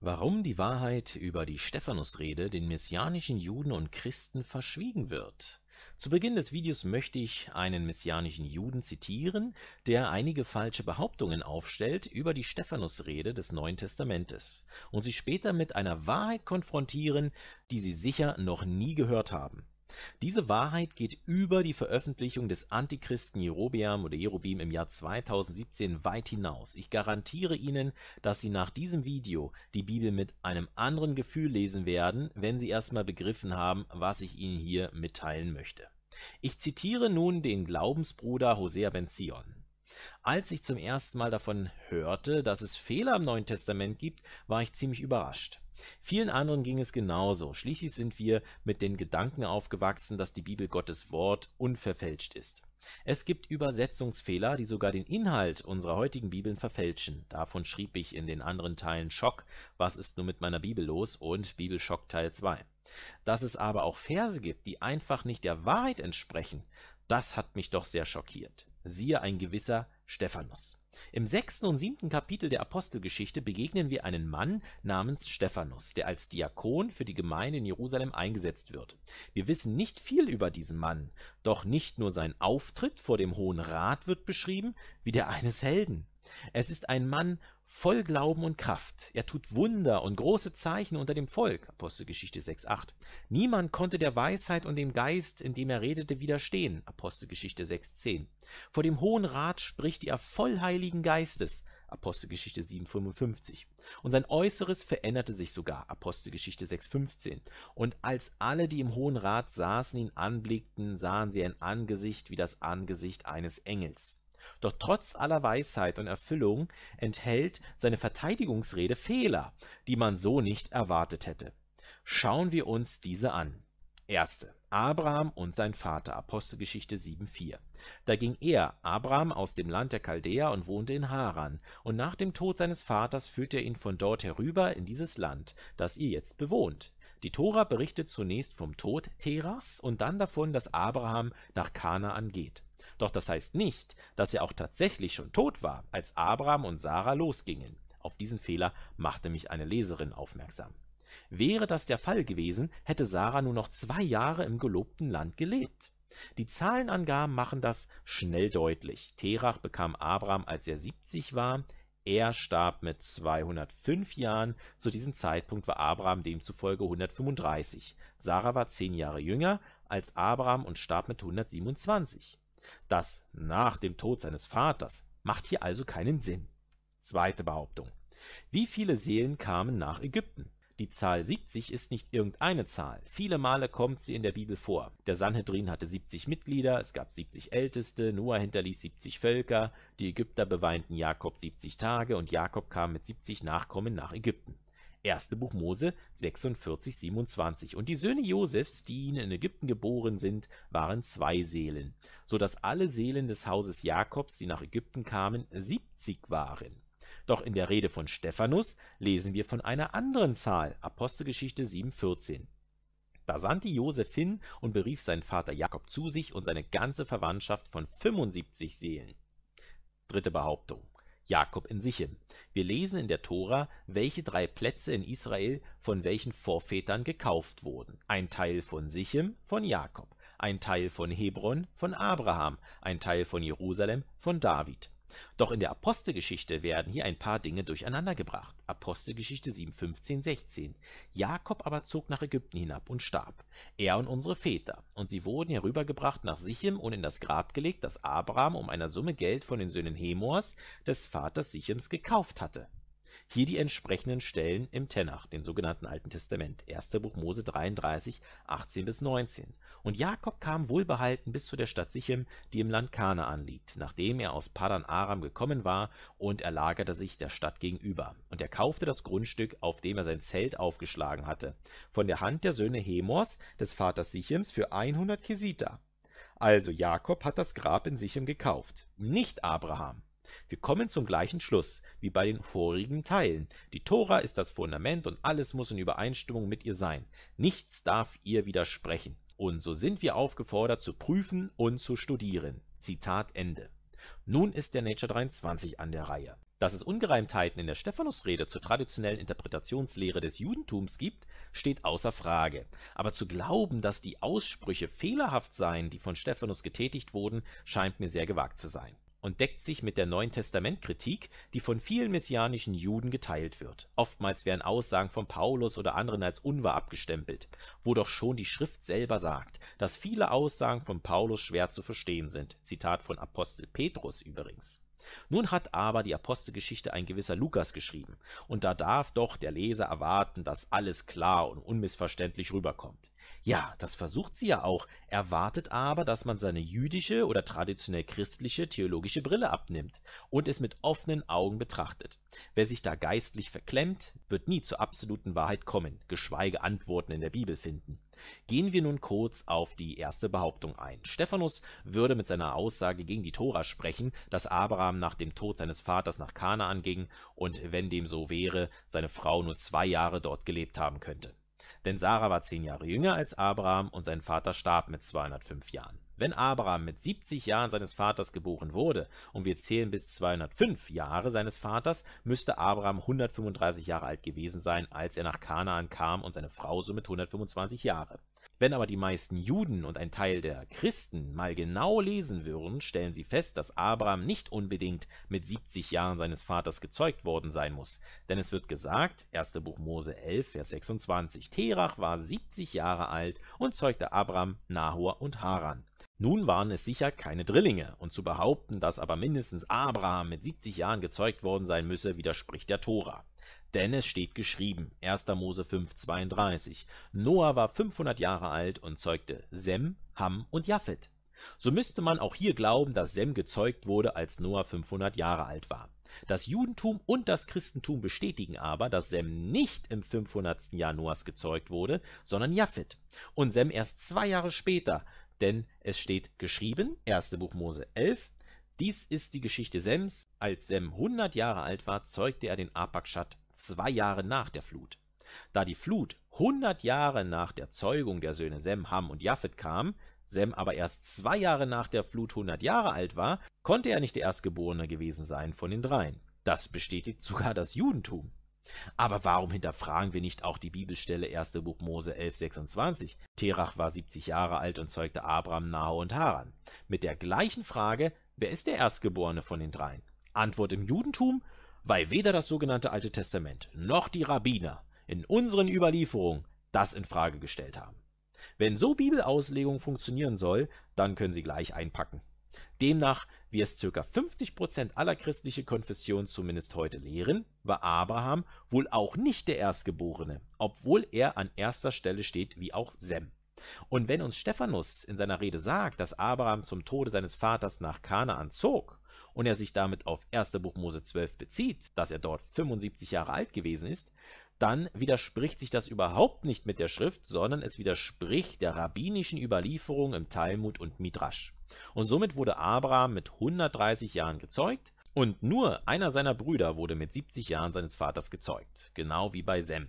Warum die Wahrheit über die Stephanusrede den messianischen Juden und Christen verschwiegen wird. Zu Beginn des Videos möchte ich einen messianischen Juden zitieren, der einige falsche Behauptungen aufstellt über die Stephanusrede des Neuen Testamentes und sie später mit einer Wahrheit konfrontieren, die sie sicher noch nie gehört haben diese Wahrheit geht über die Veröffentlichung des Antichristen Jerobeam oder Jerobim im Jahr 2017 weit hinaus. Ich garantiere Ihnen, dass Sie nach diesem Video die Bibel mit einem anderen Gefühl lesen werden, wenn Sie erstmal begriffen haben, was ich Ihnen hier mitteilen möchte. Ich zitiere nun den Glaubensbruder Hosea ben Zion. Als ich zum ersten Mal davon hörte, dass es Fehler im Neuen Testament gibt, war ich ziemlich überrascht. Vielen anderen ging es genauso. Schließlich sind wir mit den Gedanken aufgewachsen, dass die Bibel Gottes Wort unverfälscht ist. Es gibt Übersetzungsfehler, die sogar den Inhalt unserer heutigen Bibeln verfälschen. Davon schrieb ich in den anderen Teilen Schock Was ist nun mit meiner Bibel los? und Bibelschock Teil 2. Dass es aber auch Verse gibt, die einfach nicht der Wahrheit entsprechen, das hat mich doch sehr schockiert. Siehe ein gewisser Stephanus im sechsten und siebten Kapitel der Apostelgeschichte begegnen wir einen Mann namens Stephanus, der als Diakon für die Gemeinde in Jerusalem eingesetzt wird. Wir wissen nicht viel über diesen Mann, doch nicht nur sein Auftritt vor dem Hohen Rat wird beschrieben, wie der eines Helden. Es ist ein Mann voll Glauben und Kraft. Er tut Wunder und große Zeichen unter dem Volk. Apostelgeschichte 6,8. Niemand konnte der Weisheit und dem Geist, in dem er redete, widerstehen. Apostelgeschichte 6,10. Vor dem Hohen Rat spricht er voll Heiligen Geistes. Apostelgeschichte 7,55. Und sein Äußeres veränderte sich sogar. Apostelgeschichte 6,15. Und als alle, die im Hohen Rat saßen, ihn anblickten, sahen sie ein Angesicht wie das Angesicht eines Engels. Doch trotz aller Weisheit und Erfüllung enthält seine Verteidigungsrede Fehler, die man so nicht erwartet hätte. Schauen wir uns diese an. Erste. Abraham und sein Vater, Apostelgeschichte 7,4. Da ging er, Abraham, aus dem Land der Chaldäer und wohnte in Haran, und nach dem Tod seines Vaters führte er ihn von dort herüber in dieses Land, das ihr jetzt bewohnt. Die Tora berichtet zunächst vom Tod Teras und dann davon, dass Abraham nach Kanaan geht. Doch das heißt nicht, dass er auch tatsächlich schon tot war, als Abraham und Sarah losgingen. Auf diesen Fehler machte mich eine Leserin aufmerksam. Wäre das der Fall gewesen, hätte Sarah nur noch zwei Jahre im gelobten Land gelebt. Die Zahlenangaben machen das schnell deutlich. Terach bekam Abraham, als er 70 war. Er starb mit 205 Jahren. Zu diesem Zeitpunkt war Abraham demzufolge 135. Sarah war zehn Jahre jünger als Abraham und starb mit 127. Das nach dem Tod seines Vaters macht hier also keinen Sinn. Zweite Behauptung. Wie viele Seelen kamen nach Ägypten? Die Zahl 70 ist nicht irgendeine Zahl. Viele Male kommt sie in der Bibel vor. Der Sanhedrin hatte 70 Mitglieder, es gab 70 Älteste, Noah hinterließ 70 Völker, die Ägypter beweinten Jakob 70 Tage und Jakob kam mit 70 Nachkommen nach Ägypten. 1. Buch Mose 46, 27. Und die Söhne Josefs, die ihnen in Ägypten geboren sind, waren zwei Seelen, so dass alle Seelen des Hauses Jakobs, die nach Ägypten kamen, siebzig waren. Doch in der Rede von Stephanus lesen wir von einer anderen Zahl, Apostelgeschichte 7,14. Da sandte Josef hin und berief seinen Vater Jakob zu sich und seine ganze Verwandtschaft von 75 Seelen. Dritte Behauptung. Jakob in Sichem. Wir lesen in der Tora, welche drei Plätze in Israel von welchen Vorvätern gekauft wurden: ein Teil von Sichem von Jakob, ein Teil von Hebron von Abraham, ein Teil von Jerusalem von David doch in der Apostelgeschichte werden hier ein paar Dinge durcheinandergebracht. Apostelgeschichte 7, 15, 16. Jakob aber zog nach Ägypten hinab und starb, er und unsere Väter, und sie wurden herübergebracht nach Sichem und in das Grab gelegt, das Abraham um einer Summe Geld von den Söhnen Hemors, des Vaters Sichems, gekauft hatte. Hier die entsprechenden Stellen im Tenach, dem sogenannten Alten Testament (1. Buch Mose 33, 18 – 19). Und Jakob kam wohlbehalten bis zu der Stadt Sichem, die im Land Kanaan liegt, nachdem er aus Paddan Aram gekommen war, und er lagerte sich der Stadt gegenüber. Und er kaufte das Grundstück, auf dem er sein Zelt aufgeschlagen hatte, von der Hand der Söhne Hemors, des Vaters Sichems, für 100 Kesita. Also Jakob hat das Grab in Sichem gekauft, nicht Abraham wir kommen zum gleichen Schluss wie bei den vorigen Teilen. Die Tora ist das Fundament und alles muss in Übereinstimmung mit ihr sein. Nichts darf ihr widersprechen. Und so sind wir aufgefordert zu prüfen und zu studieren. Zitat Ende. Nun ist der Nature 23 an der Reihe. Dass es Ungereimtheiten in der Stephanusrede zur traditionellen Interpretationslehre des Judentums gibt, steht außer Frage. Aber zu glauben, dass die Aussprüche fehlerhaft seien, die von Stephanus getätigt wurden, scheint mir sehr gewagt zu sein und deckt sich mit der neuen Testamentkritik, die von vielen messianischen Juden geteilt wird. Oftmals werden Aussagen von Paulus oder anderen als unwahr abgestempelt, wo doch schon die Schrift selber sagt, dass viele Aussagen von Paulus schwer zu verstehen sind (Zitat von Apostel Petrus übrigens). Nun hat aber die Apostelgeschichte ein gewisser Lukas geschrieben, und da darf doch der Leser erwarten, dass alles klar und unmissverständlich rüberkommt ja, das versucht sie ja auch, erwartet aber, dass man seine jüdische oder traditionell christliche theologische Brille abnimmt und es mit offenen Augen betrachtet. Wer sich da geistlich verklemmt, wird nie zur absoluten Wahrheit kommen, geschweige Antworten in der Bibel finden. Gehen wir nun kurz auf die erste Behauptung ein. Stephanus würde mit seiner Aussage gegen die Tora sprechen, dass Abraham nach dem Tod seines Vaters nach Kanaan ging und wenn dem so wäre, seine Frau nur zwei Jahre dort gelebt haben könnte. Denn Sarah war zehn Jahre jünger als Abraham und sein Vater starb mit 205 Jahren. Wenn Abraham mit 70 Jahren seines Vaters geboren wurde und wir zählen bis 205 Jahre seines Vaters, müsste Abraham 135 Jahre alt gewesen sein, als er nach Kanaan kam und seine Frau somit 125 Jahre wenn aber die meisten Juden und ein Teil der Christen mal genau lesen würden, stellen sie fest, dass Abraham nicht unbedingt mit 70 Jahren seines Vaters gezeugt worden sein muss, denn es wird gesagt (1. Mose 11, Vers 26, Terach war 70 Jahre alt und zeugte Abraham, Nahor und Haran. Nun waren es sicher keine Drillinge, und zu behaupten, dass aber mindestens Abraham mit 70 Jahren gezeugt worden sein müsse, widerspricht der Tora denn es steht geschrieben (1. Mose 5,32): Noah war 500 Jahre alt und zeugte Sem, Ham und Jafet. So müsste man auch hier glauben, dass Sem gezeugt wurde, als Noah 500 Jahre alt war. Das Judentum und das Christentum bestätigen aber, dass Sem nicht im 500. Jahr Noahs gezeugt wurde, sondern Jafet. Und Sem erst zwei Jahre später, denn es steht geschrieben (1. Buch Mose 11): Dies ist die Geschichte Sems. Als Sem 100 Jahre alt war, zeugte er den Arpachschad zwei Jahre nach der Flut. Da die Flut 100 Jahre nach der Zeugung der Söhne Sem, Ham und Japhet kam, Sem aber erst zwei Jahre nach der Flut 100 Jahre alt war, konnte er nicht der Erstgeborene gewesen sein von den dreien. Das bestätigt sogar das Judentum. Aber warum hinterfragen wir nicht auch die Bibelstelle 1. Buch Mose 11,26? Terach war 70 Jahre alt und zeugte Abraham, Naho und Haran. Mit der gleichen Frage, wer ist der Erstgeborene von den dreien? Antwort im Judentum, weil weder das sogenannte Alte Testament noch die Rabbiner in unseren Überlieferungen das in Frage gestellt haben. Wenn so Bibelauslegung funktionieren soll, dann können sie gleich einpacken. Demnach, wie es ca. 50% aller christlichen Konfessionen zumindest heute lehren, war Abraham wohl auch nicht der Erstgeborene, obwohl er an erster Stelle steht wie auch Sem. Und wenn uns Stephanus in seiner Rede sagt, dass Abraham zum Tode seines Vaters nach Kanaan zog, und er sich damit auf 1. Buch Mose 12 bezieht, dass er dort 75 Jahre alt gewesen ist, dann widerspricht sich das überhaupt nicht mit der Schrift, sondern es widerspricht der rabbinischen Überlieferung im Talmud und Midrasch. Und somit wurde Abraham mit 130 Jahren gezeugt und nur einer seiner Brüder wurde mit 70 Jahren seines Vaters gezeugt, genau wie bei Sem.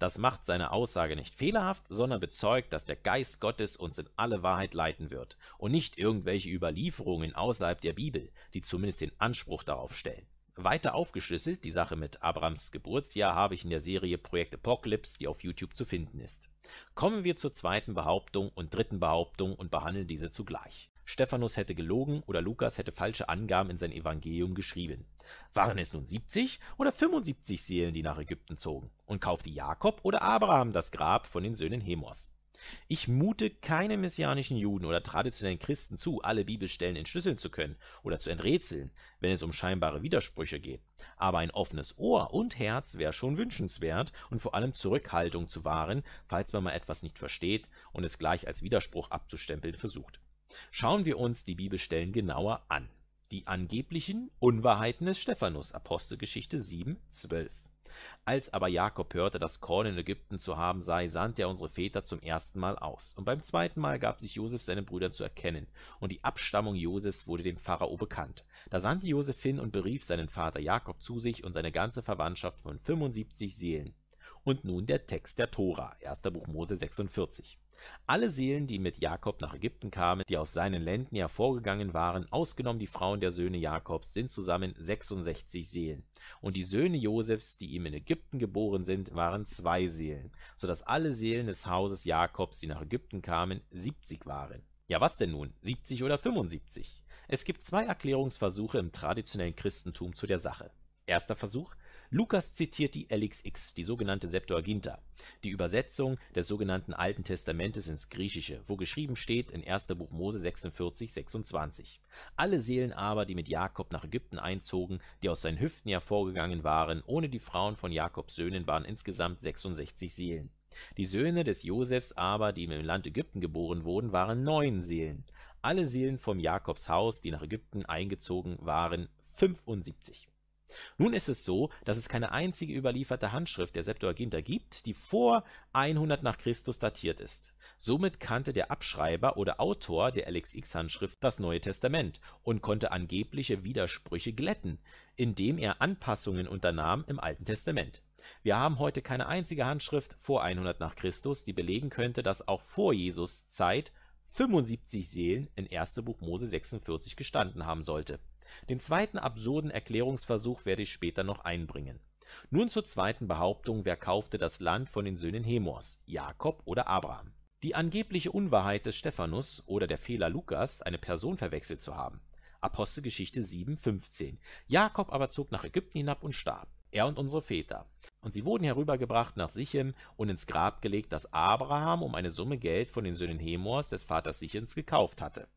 Das macht seine Aussage nicht fehlerhaft, sondern bezeugt, dass der Geist Gottes uns in alle Wahrheit leiten wird und nicht irgendwelche Überlieferungen außerhalb der Bibel, die zumindest den Anspruch darauf stellen. Weiter aufgeschlüsselt die Sache mit Abrams Geburtsjahr habe ich in der Serie Projekt Apocalypse, die auf YouTube zu finden ist. Kommen wir zur zweiten Behauptung und dritten Behauptung und behandeln diese zugleich. Stephanus hätte gelogen oder Lukas hätte falsche Angaben in sein Evangelium geschrieben. Waren es nun 70 oder 75 Seelen, die nach Ägypten zogen? Und kaufte Jakob oder Abraham das Grab von den Söhnen Hemors? Ich mute keinem messianischen Juden oder traditionellen Christen zu, alle Bibelstellen entschlüsseln zu können oder zu enträtseln, wenn es um scheinbare Widersprüche geht. Aber ein offenes Ohr und Herz wäre schon wünschenswert und vor allem Zurückhaltung zu wahren, falls man mal etwas nicht versteht und es gleich als Widerspruch abzustempeln versucht. Schauen wir uns die Bibelstellen genauer an. Die angeblichen Unwahrheiten des Stephanus (Apostelgeschichte 7,12). Als aber Jakob hörte, dass Korn in Ägypten zu haben sei, sandte er unsere Väter zum ersten Mal aus. Und beim zweiten Mal gab sich Joseph seinen Brüdern zu erkennen, und die Abstammung Josephs wurde dem Pharao bekannt. Da sandte Joseph hin und berief seinen Vater Jakob zu sich und seine ganze Verwandtschaft von 75 Seelen. Und nun der Text der Tora, 1. Buch Mose 46. Alle Seelen, die mit Jakob nach Ägypten kamen, die aus seinen Ländern hervorgegangen waren, ausgenommen die Frauen der Söhne Jakobs, sind zusammen 66 Seelen. Und die Söhne Josefs, die ihm in Ägypten geboren sind, waren zwei Seelen, so dass alle Seelen des Hauses Jakobs, die nach Ägypten kamen, 70 waren. Ja, was denn nun? 70 oder 75? Es gibt zwei Erklärungsversuche im traditionellen Christentum zu der Sache. Erster Versuch, Lukas zitiert die LXX, die sogenannte Septuaginta, die Übersetzung des sogenannten Alten Testamentes ins Griechische, wo geschrieben steht in 1. Buch Mose 26. Alle Seelen aber, die mit Jakob nach Ägypten einzogen, die aus seinen Hüften hervorgegangen waren, ohne die Frauen von Jakobs Söhnen, waren insgesamt 66 Seelen. Die Söhne des Josefs aber, die im Land Ägypten geboren wurden, waren neun Seelen. Alle Seelen vom Jakobs Haus, die nach Ägypten eingezogen waren, 75 nun ist es so, dass es keine einzige überlieferte Handschrift der Septuaginta gibt, die vor 100 n. Chr. datiert ist. Somit kannte der Abschreiber oder Autor der LXX-Handschrift das Neue Testament und konnte angebliche Widersprüche glätten, indem er Anpassungen unternahm im Alten Testament. Wir haben heute keine einzige Handschrift vor 100 n. Chr., die belegen könnte, dass auch vor Jesus Zeit 75 Seelen in 1. Buch Mose 46 gestanden haben sollte den zweiten absurden Erklärungsversuch werde ich später noch einbringen. Nun zur zweiten Behauptung, wer kaufte das Land von den Söhnen Hemors, Jakob oder Abraham? Die angebliche Unwahrheit des Stephanus oder der Fehler Lukas, eine Person verwechselt zu haben. Apostelgeschichte 7,15 Jakob aber zog nach Ägypten hinab und starb, er und unsere Väter. Und sie wurden herübergebracht nach Sichem und ins Grab gelegt, das Abraham um eine Summe Geld von den Söhnen Hemors des Vaters Sichems gekauft hatte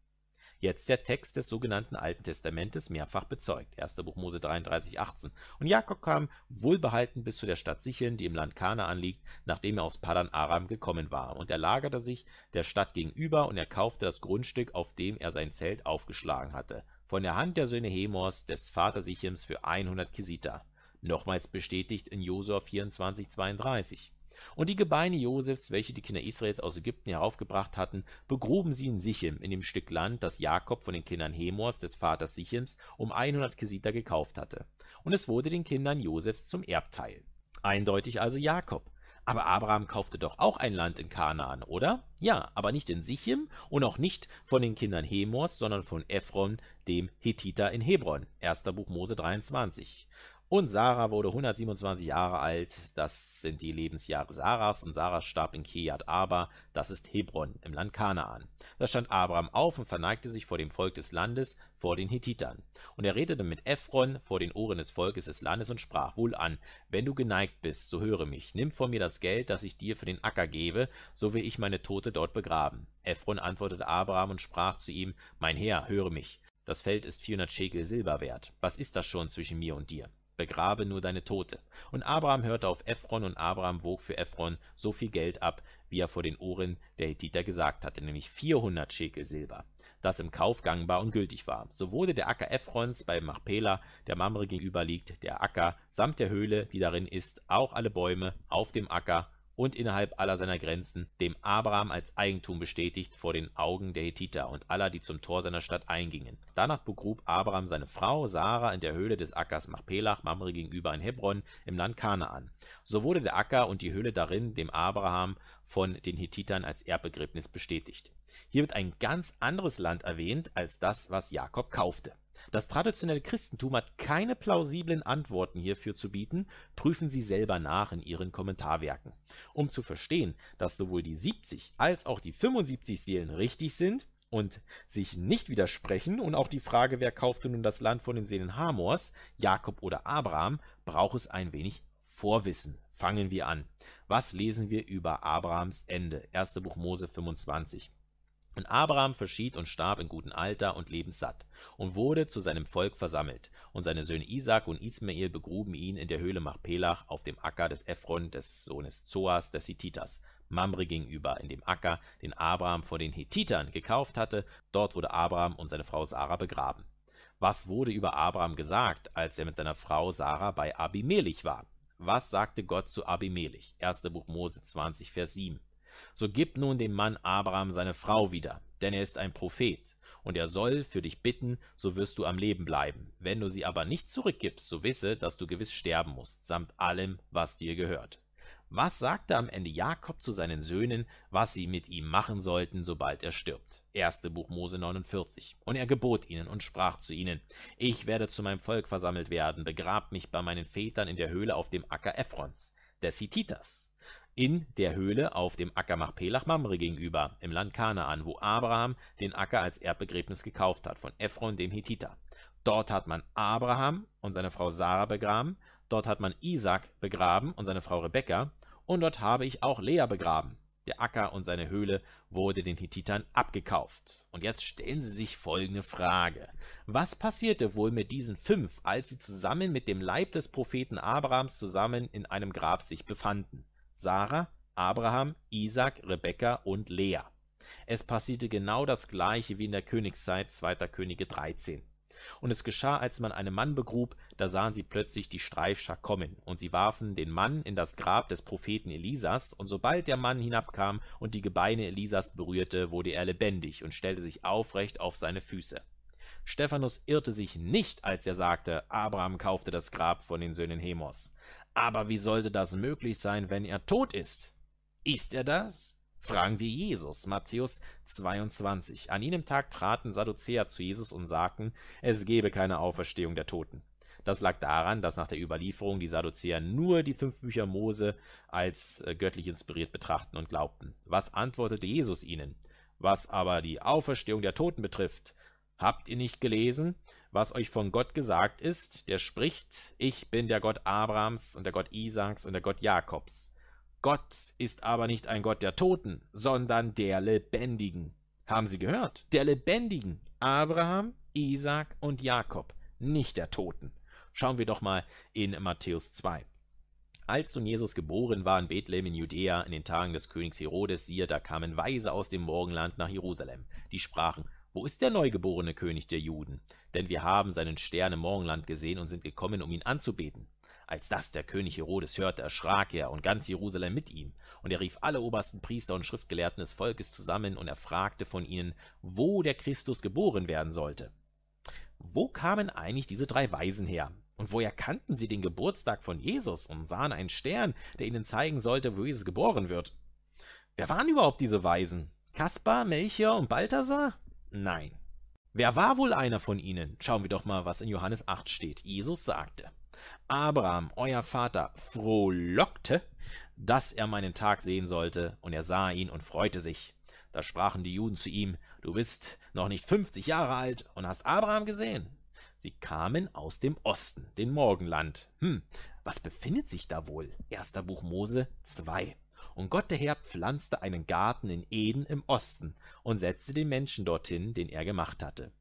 jetzt der Text des sogenannten Alten Testamentes mehrfach bezeugt (1. Buch Mose 18. Und Jakob kam wohlbehalten bis zu der Stadt Sichem, die im Land Kanaan liegt, nachdem er aus Paddan Aram gekommen war. Und er lagerte sich der Stadt gegenüber, und er kaufte das Grundstück, auf dem er sein Zelt aufgeschlagen hatte, von der Hand der Söhne Hemors, des Vaters Sichems, für 100 Kisita. Nochmals bestätigt in Josua 32. Und die Gebeine Josefs, welche die Kinder Israels aus Ägypten heraufgebracht hatten, begruben sie in Sichem, in dem Stück Land, das Jakob von den Kindern Hemors, des Vaters Sichems, um 100 Kesiter gekauft hatte. Und es wurde den Kindern Josefs zum Erbteil. Eindeutig also Jakob. Aber Abraham kaufte doch auch ein Land in Kanaan, oder? Ja, aber nicht in Sichem und auch nicht von den Kindern Hemors, sondern von Ephron, dem Hethiter in Hebron. 1. Buch Mose 23. Und Sarah wurde 127 Jahre alt, das sind die Lebensjahre Sarahs, und Sarah starb in Kiat Arba, das ist Hebron im Land Kanaan. Da stand Abraham auf und verneigte sich vor dem Volk des Landes, vor den Hethitern. Und er redete mit Ephron vor den Ohren des Volkes des Landes und sprach wohl an, wenn du geneigt bist, so höre mich, nimm von mir das Geld, das ich dir für den Acker gebe, so will ich meine Tote dort begraben. Ephron antwortete Abraham und sprach zu ihm, mein Herr, höre mich, das Feld ist 400 Schekel Silber wert, was ist das schon zwischen mir und dir? Begrabe nur deine Tote! “Und Abraham hörte auf Ephron, und Abraham wog für Ephron so viel Geld ab, wie er vor den Ohren der Hethiter gesagt hatte, nämlich 400 Schekel Silber, das im Kauf gangbar und gültig war. So wurde der Acker Ephrons bei Machpela, der Mamre gegenüber liegt, der Acker, samt der Höhle, die darin ist, auch alle Bäume auf dem Acker und innerhalb aller seiner Grenzen, dem Abraham als Eigentum bestätigt vor den Augen der Hethiter und aller, die zum Tor seiner Stadt eingingen. Danach begrub Abraham seine Frau Sarah in der Höhle des Ackers Machpelach Mamre gegenüber in Hebron im Land Kanaan. So wurde der Acker und die Höhle darin dem Abraham von den Hethitern als Erbbegräbnis bestätigt. Hier wird ein ganz anderes Land erwähnt als das, was Jakob kaufte das traditionelle Christentum hat keine plausiblen Antworten hierfür zu bieten, prüfen Sie selber nach in Ihren Kommentarwerken. Um zu verstehen, dass sowohl die 70 als auch die 75 Seelen richtig sind und sich nicht widersprechen und auch die Frage, wer kaufte nun das Land von den Seelen Hamors, Jakob oder Abraham, braucht es ein wenig Vorwissen. Fangen wir an. Was lesen wir über Abrahams Ende? 1. Buch Mose 25. Und Abraham verschied und starb in gutem Alter und lebenssatt und wurde zu seinem Volk versammelt. Und seine Söhne Isaak und Ismael begruben ihn in der Höhle Machpelach auf dem Acker des Ephron, des Sohnes Zoas, des Hittitas, Mamre gegenüber, in dem Acker, den Abraham vor den Hethitern gekauft hatte. Dort wurde Abraham und seine Frau Sarah begraben. Was wurde über Abraham gesagt, als er mit seiner Frau Sarah bei Abimelech war? Was sagte Gott zu Abimelech? 1. Buch Mose 20, Vers 7. So gib nun dem Mann Abraham seine Frau wieder, denn er ist ein Prophet, und er soll für dich bitten, so wirst du am Leben bleiben. Wenn du sie aber nicht zurückgibst, so wisse, dass du gewiss sterben musst, samt allem, was dir gehört. Was sagte am Ende Jakob zu seinen Söhnen, was sie mit ihm machen sollten, sobald er stirbt? 1. Buch Mose 49. Und er gebot ihnen und sprach zu ihnen: Ich werde zu meinem Volk versammelt werden, begrab mich bei meinen Vätern in der Höhle auf dem Acker Ephrons, des Hittiters in der Höhle auf dem Acker Machpelach Mamre gegenüber im Land Kanaan, wo Abraham den Acker als Erbbegräbnis gekauft hat von Ephron dem Hethiter. Dort hat man Abraham und seine Frau Sarah begraben, dort hat man Isaac begraben und seine Frau Rebekka, und dort habe ich auch Lea begraben. Der Acker und seine Höhle wurde den Hethitern abgekauft. Und jetzt stellen Sie sich folgende Frage. Was passierte wohl mit diesen fünf, als sie zusammen mit dem Leib des Propheten Abrahams zusammen in einem Grab sich befanden? Sarah, Abraham, Isaac, Rebekka und Lea. Es passierte genau das Gleiche wie in der Königszeit 2. Könige 13. Und es geschah, als man einen Mann begrub, da sahen sie plötzlich die Streifschar kommen, und sie warfen den Mann in das Grab des Propheten Elisas, und sobald der Mann hinabkam und die Gebeine Elisas berührte, wurde er lebendig und stellte sich aufrecht auf seine Füße. Stephanus irrte sich nicht, als er sagte, Abraham kaufte das Grab von den Söhnen Hemos. Aber wie sollte das möglich sein, wenn er tot ist? Ist er das? Fragen wir Jesus, Matthäus 22. An jenem Tag traten Sadduzäer zu Jesus und sagten, es gebe keine Auferstehung der Toten. Das lag daran, dass nach der Überlieferung die Sadduzäer nur die fünf Bücher Mose als äh, göttlich inspiriert betrachten und glaubten. Was antwortete Jesus ihnen? Was aber die Auferstehung der Toten betrifft, habt ihr nicht gelesen, was euch von Gott gesagt ist, der spricht, ich bin der Gott Abrahams und der Gott Isaaks und der Gott Jakobs. Gott ist aber nicht ein Gott der Toten, sondern der Lebendigen. Haben Sie gehört? Der Lebendigen. Abraham, Isaak und Jakob, nicht der Toten. Schauen wir doch mal in Matthäus 2. Als nun Jesus geboren war in Bethlehem in Judäa in den Tagen des Königs Herodes, siehe, da kamen Weise aus dem Morgenland nach Jerusalem, die sprachen, wo ist der neugeborene König der Juden? Denn wir haben seinen Stern im Morgenland gesehen und sind gekommen, um ihn anzubeten. Als das der König Herodes hörte, erschrak er und ganz Jerusalem mit ihm. Und er rief alle obersten Priester und Schriftgelehrten des Volkes zusammen und er fragte von ihnen, wo der Christus geboren werden sollte. Wo kamen eigentlich diese drei Weisen her? Und woher kannten sie den Geburtstag von Jesus und sahen einen Stern, der ihnen zeigen sollte, wo Jesus geboren wird? Wer waren überhaupt diese Weisen? Kaspar, Melchior und Balthasar? Nein. Wer war wohl einer von ihnen? Schauen wir doch mal, was in Johannes 8 steht. Jesus sagte, Abraham, euer Vater, frohlockte, dass er meinen Tag sehen sollte, und er sah ihn und freute sich. Da sprachen die Juden zu ihm, du bist noch nicht fünfzig Jahre alt und hast Abraham gesehen. Sie kamen aus dem Osten, dem Morgenland. Hm, was befindet sich da wohl? Erster Buch Mose 2. Und Gott der Herr pflanzte einen Garten in Eden im Osten und setzte den Menschen dorthin, den er gemacht hatte.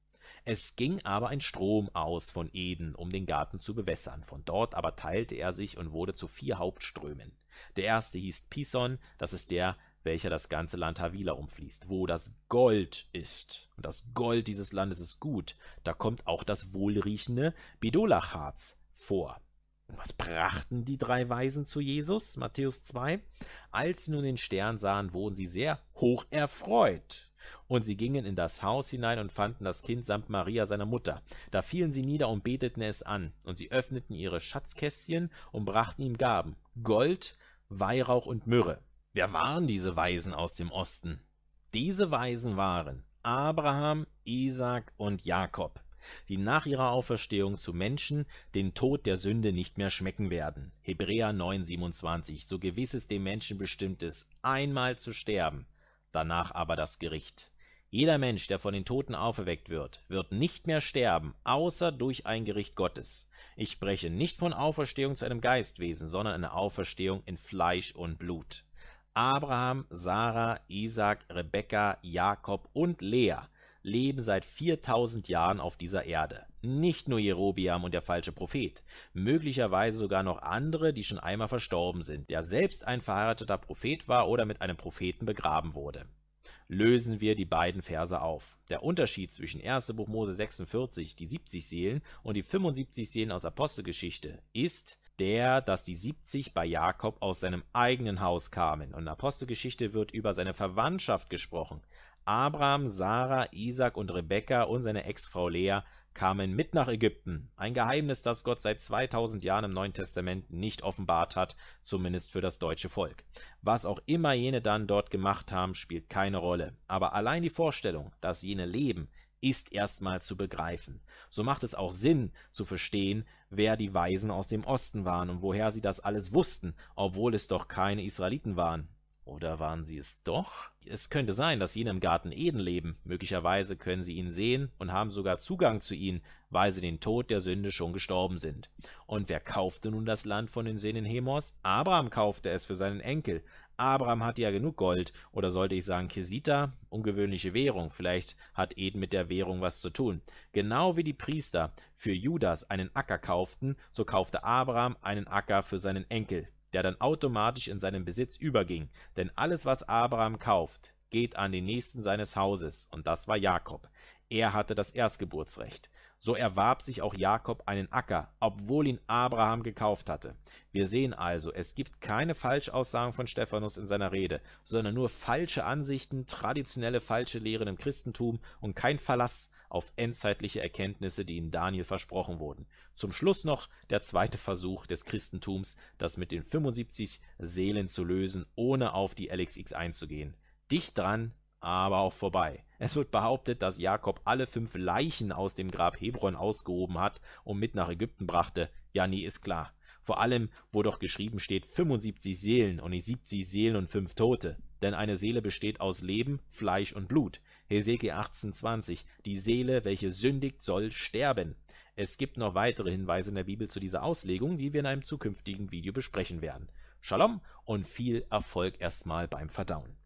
Es ging aber ein Strom aus von Eden, um den Garten zu bewässern. Von dort aber teilte er sich und wurde zu vier Hauptströmen. Der erste hieß Pison, das ist der, welcher das ganze Land Havila umfließt, wo das Gold ist. Und das Gold dieses Landes ist gut. Da kommt auch das wohlriechende Bidolacharz vor. Was brachten die drei Weisen zu Jesus? Matthäus 2. Als sie nun den Stern sahen, wurden sie sehr hoch erfreut. Und sie gingen in das Haus hinein und fanden das Kind samt Maria seiner Mutter. Da fielen sie nieder und beteten es an, und sie öffneten ihre Schatzkästchen und brachten ihm Gaben, Gold, Weihrauch und Myrrhe. Wer waren diese Weisen aus dem Osten? Diese Weisen waren Abraham, Isaac und Jakob die nach ihrer Auferstehung zu Menschen den Tod der Sünde nicht mehr schmecken werden Hebräer 9, 27. so gewiss es dem Menschen bestimmt ist, einmal zu sterben, danach aber das Gericht. Jeder Mensch, der von den Toten auferweckt wird, wird nicht mehr sterben, außer durch ein Gericht Gottes. Ich spreche nicht von Auferstehung zu einem Geistwesen, sondern eine Auferstehung in Fleisch und Blut. Abraham, Sarah, Isaak, Rebekka, Jakob und Lea leben seit 4000 Jahren auf dieser Erde. Nicht nur Jerobiam und der falsche Prophet, möglicherweise sogar noch andere, die schon einmal verstorben sind, der selbst ein verheirateter Prophet war oder mit einem Propheten begraben wurde. Lösen wir die beiden Verse auf. Der Unterschied zwischen 1. Buch Mose 46, die 70 Seelen, und die 75 Seelen aus Apostelgeschichte ist, der, dass die 70 bei Jakob aus seinem eigenen Haus kamen. Und in Apostelgeschichte wird über seine Verwandtschaft gesprochen. Abraham, Sarah, Isaac und Rebekka und seine Ex-Frau Lea kamen mit nach Ägypten, ein Geheimnis, das Gott seit 2000 Jahren im Neuen Testament nicht offenbart hat, zumindest für das deutsche Volk. Was auch immer jene dann dort gemacht haben, spielt keine Rolle, aber allein die Vorstellung, dass jene leben, ist erstmal zu begreifen. So macht es auch Sinn zu verstehen, wer die Weisen aus dem Osten waren und woher sie das alles wussten, obwohl es doch keine Israeliten waren. Oder waren sie es doch? Es könnte sein, dass jene im Garten Eden leben. Möglicherweise können sie ihn sehen und haben sogar Zugang zu ihnen, weil sie den Tod der Sünde schon gestorben sind. Und wer kaufte nun das Land von den Söhnen Hemos? Abraham kaufte es für seinen Enkel. Abraham hatte ja genug Gold, oder sollte ich sagen Kesita, ungewöhnliche Währung, vielleicht hat Eden mit der Währung was zu tun. Genau wie die Priester für Judas einen Acker kauften, so kaufte Abraham einen Acker für seinen Enkel der dann automatisch in seinen Besitz überging, denn alles, was Abraham kauft, geht an den Nächsten seines Hauses, und das war Jakob. Er hatte das Erstgeburtsrecht. So erwarb sich auch Jakob einen Acker, obwohl ihn Abraham gekauft hatte. Wir sehen also, es gibt keine Falschaussagen von Stephanus in seiner Rede, sondern nur falsche Ansichten, traditionelle falsche Lehren im Christentum und kein Verlass auf endzeitliche Erkenntnisse, die in Daniel versprochen wurden. Zum Schluss noch der zweite Versuch des Christentums, das mit den 75 Seelen zu lösen, ohne auf die LXX einzugehen. Dicht dran, aber auch vorbei. Es wird behauptet, dass Jakob alle fünf Leichen aus dem Grab Hebron ausgehoben hat und mit nach Ägypten brachte. Ja, nie ist klar. Vor allem, wo doch geschrieben steht 75 Seelen und nicht 70 Seelen und fünf Tote. Denn eine Seele besteht aus Leben, Fleisch und Blut. Hesekiel 18,20: Die Seele, welche sündigt, soll sterben. Es gibt noch weitere Hinweise in der Bibel zu dieser Auslegung, die wir in einem zukünftigen Video besprechen werden. Shalom und viel Erfolg erstmal beim Verdauen